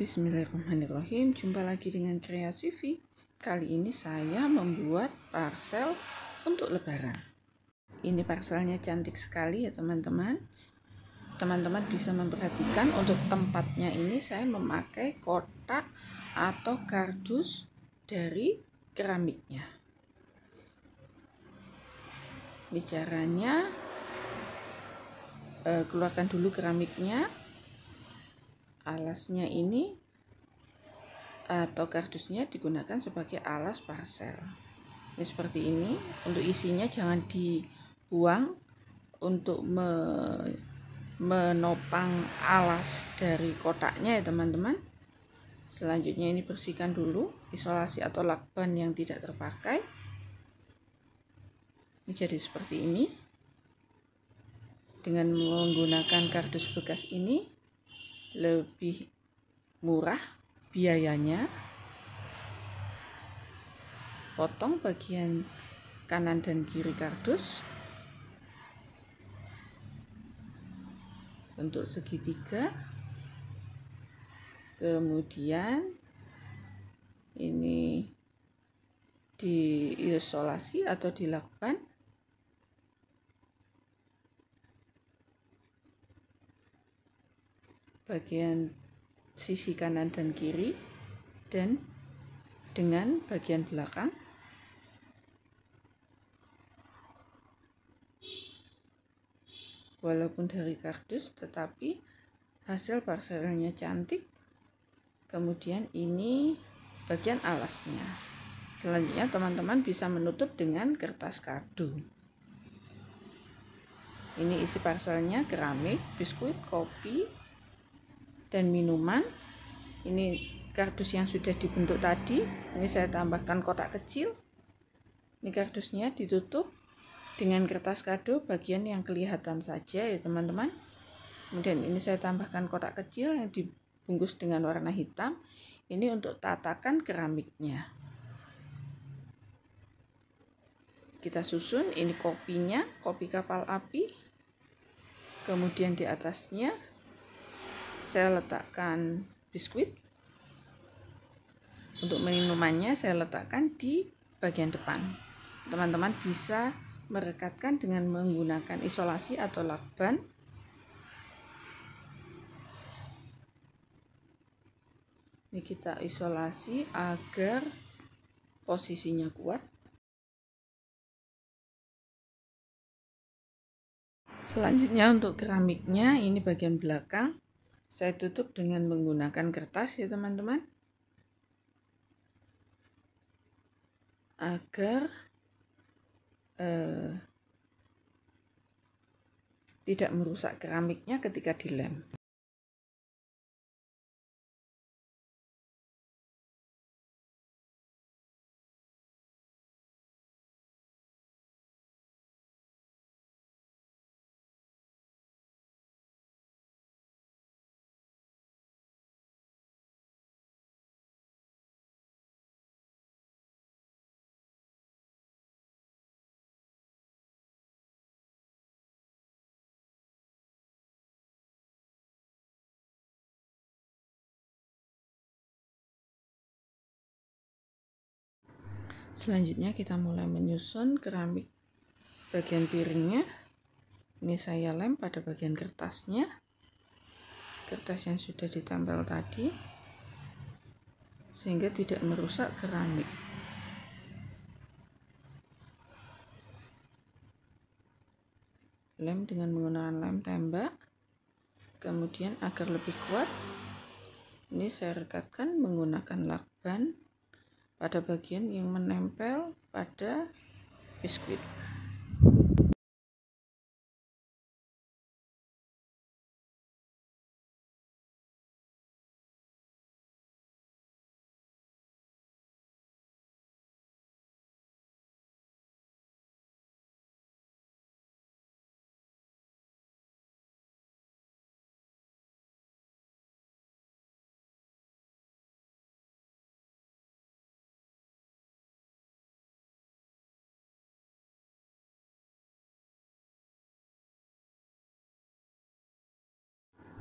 Bismillahirrahmanirrahim Jumpa lagi dengan v. Kali ini saya membuat parcel untuk lebaran Ini parcelnya cantik sekali ya teman-teman Teman-teman bisa memperhatikan untuk tempatnya ini saya memakai kotak atau kardus dari keramiknya Ini caranya eh, keluarkan dulu keramiknya alasnya ini eh, atau kardusnya digunakan sebagai alas parsel. Ini seperti ini untuk isinya jangan dibuang untuk me menopang alas dari kotaknya ya teman-teman selanjutnya ini bersihkan dulu isolasi atau lakban yang tidak terpakai ini jadi seperti ini dengan menggunakan kardus bekas ini lebih murah biayanya. Potong bagian kanan dan kiri kardus. Bentuk segitiga. Kemudian ini diisolasi atau dilakukan bagian sisi kanan dan kiri dan dengan bagian belakang walaupun dari kardus tetapi hasil parselnya cantik kemudian ini bagian alasnya selanjutnya teman-teman bisa menutup dengan kertas kardus ini isi parselnya keramik, biskuit, kopi, dan minuman ini kardus yang sudah dibentuk tadi ini saya tambahkan kotak kecil ini kardusnya ditutup dengan kertas kado bagian yang kelihatan saja ya teman-teman kemudian ini saya tambahkan kotak kecil yang dibungkus dengan warna hitam ini untuk tatakan keramiknya kita susun ini kopinya kopi kapal api kemudian di atasnya saya letakkan biskuit. Untuk minumannya saya letakkan di bagian depan. Teman-teman bisa merekatkan dengan menggunakan isolasi atau lakban. Ini kita isolasi agar posisinya kuat. Selanjutnya untuk keramiknya ini bagian belakang saya tutup dengan menggunakan kertas ya teman-teman. Agar eh, tidak merusak keramiknya ketika dilem. Selanjutnya kita mulai menyusun keramik bagian piringnya. Ini saya lem pada bagian kertasnya. Kertas yang sudah ditempel tadi sehingga tidak merusak keramik. Lem dengan menggunakan lem tembak. Kemudian agar lebih kuat, ini saya rekatkan menggunakan lakban pada bagian yang menempel pada biskuit.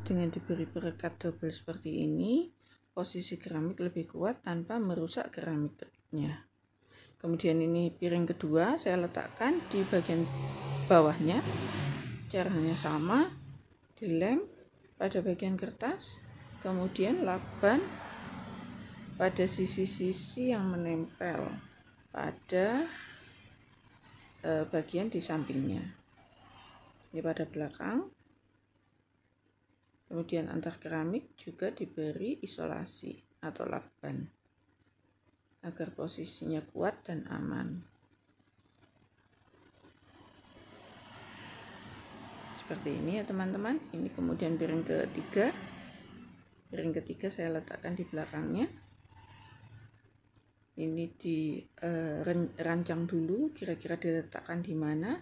Dengan diberi perekat double seperti ini, posisi keramik lebih kuat tanpa merusak keramiknya. Kemudian ini piring kedua saya letakkan di bagian bawahnya. Caranya sama, dilem pada bagian kertas, kemudian laban pada sisi-sisi yang menempel pada eh, bagian di sampingnya. Ini pada belakang Kemudian antar keramik juga diberi isolasi atau lapan agar posisinya kuat dan aman. Seperti ini ya teman-teman. Ini kemudian piring ketiga. Piring ketiga saya letakkan di belakangnya. Ini dirancang eh, dulu kira-kira diletakkan di mana.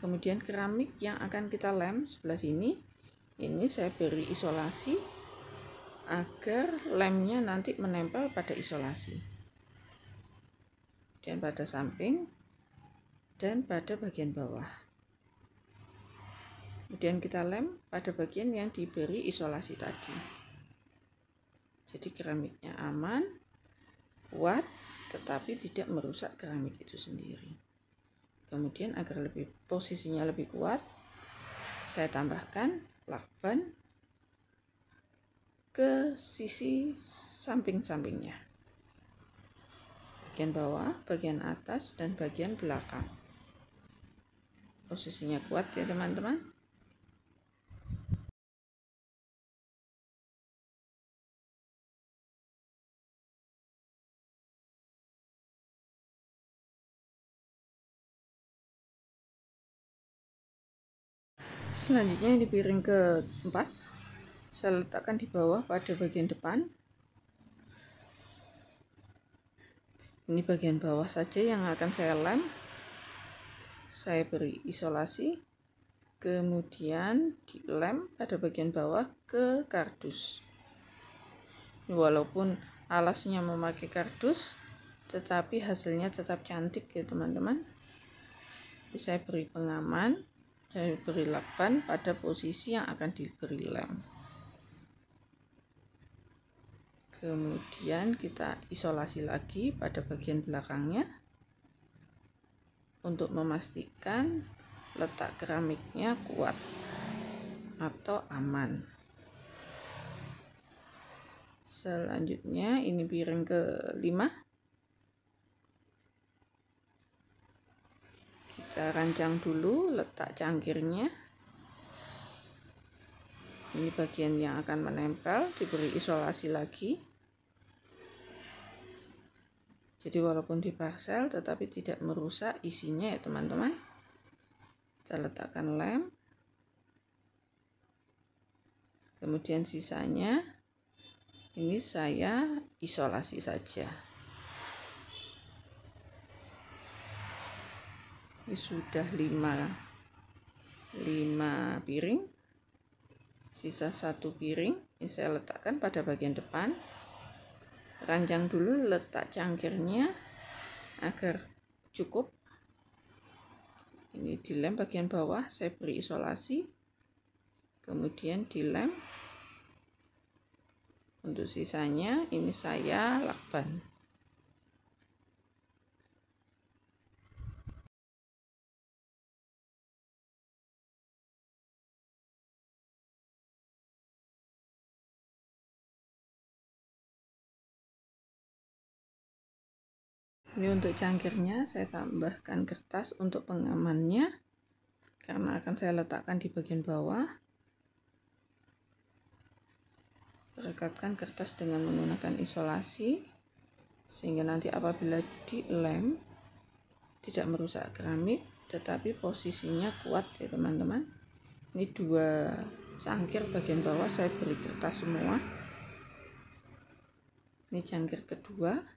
Kemudian keramik yang akan kita lem sebelah sini ini saya beri isolasi agar lemnya nanti menempel pada isolasi dan pada samping dan pada bagian bawah kemudian kita lem pada bagian yang diberi isolasi tadi jadi keramiknya aman kuat tetapi tidak merusak keramik itu sendiri kemudian agar lebih posisinya lebih kuat saya tambahkan lakban ke sisi samping-sampingnya. Bagian bawah, bagian atas, dan bagian belakang. Posisinya kuat ya teman-teman. Selanjutnya di piring keempat, saya letakkan di bawah pada bagian depan. Ini bagian bawah saja yang akan saya lem. Saya beri isolasi, kemudian dilem pada bagian bawah ke kardus. Walaupun alasnya memakai kardus, tetapi hasilnya tetap cantik ya teman-teman. Saya beri pengaman dan diberi lakban pada posisi yang akan diberi lem. Kemudian kita isolasi lagi pada bagian belakangnya untuk memastikan letak keramiknya kuat atau aman. Selanjutnya ini piring kelima kita rancang dulu letak cangkirnya ini bagian yang akan menempel diberi isolasi lagi jadi walaupun di parcel tetapi tidak merusak isinya ya teman-teman kita letakkan lem kemudian sisanya ini saya isolasi saja ini sudah 5 5 piring sisa satu piring ini saya letakkan pada bagian depan ranjang dulu letak cangkirnya agar cukup ini dilem bagian bawah saya beri isolasi kemudian dilem untuk sisanya ini saya lakban ini untuk cangkirnya saya tambahkan kertas untuk pengamannya karena akan saya letakkan di bagian bawah rekatkan kertas dengan menggunakan isolasi sehingga nanti apabila dilem tidak merusak keramik tetapi posisinya kuat ya teman-teman ini dua cangkir bagian bawah saya beri kertas semua ini cangkir kedua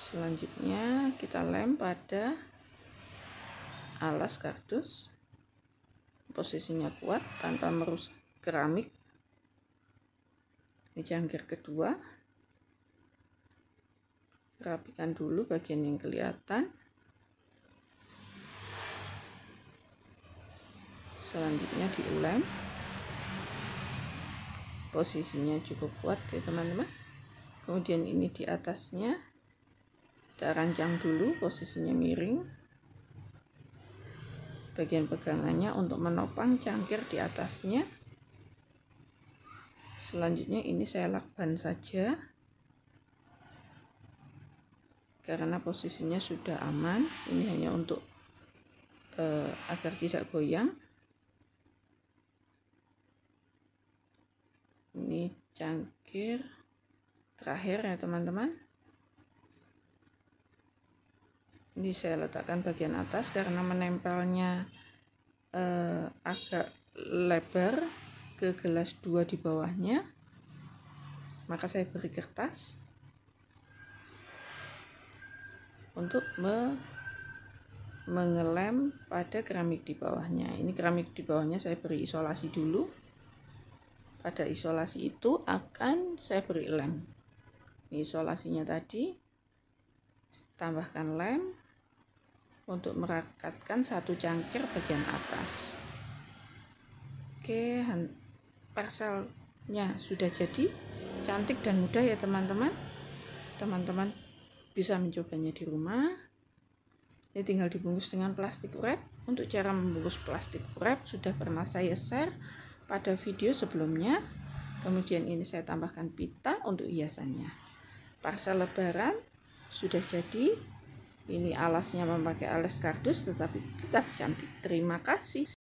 selanjutnya kita lem pada alas kardus posisinya kuat tanpa merusak keramik ini cangkir kedua rapikan dulu bagian yang kelihatan selanjutnya dilem posisinya cukup kuat ya teman-teman kemudian ini di atasnya kita rancang dulu posisinya miring bagian pegangannya untuk menopang cangkir di atasnya selanjutnya ini saya lakban saja karena posisinya sudah aman ini hanya untuk eh, agar tidak goyang ini cangkir terakhir ya teman-teman ini saya letakkan bagian atas karena menempelnya eh, agak lebar ke gelas dua di bawahnya maka saya beri kertas untuk me mengelem pada keramik di bawahnya ini keramik di bawahnya saya beri isolasi dulu pada isolasi itu akan saya beri lem ini isolasinya tadi tambahkan lem untuk merekatkan satu cangkir bagian atas oke parselnya sudah jadi cantik dan mudah ya teman-teman teman-teman bisa mencobanya di rumah ini tinggal dibungkus dengan plastik wrap untuk cara membungkus plastik wrap sudah pernah saya share pada video sebelumnya kemudian ini saya tambahkan pita untuk hiasannya parcel lebaran sudah jadi ini alasnya memakai alas kardus tetapi tetap cantik terima kasih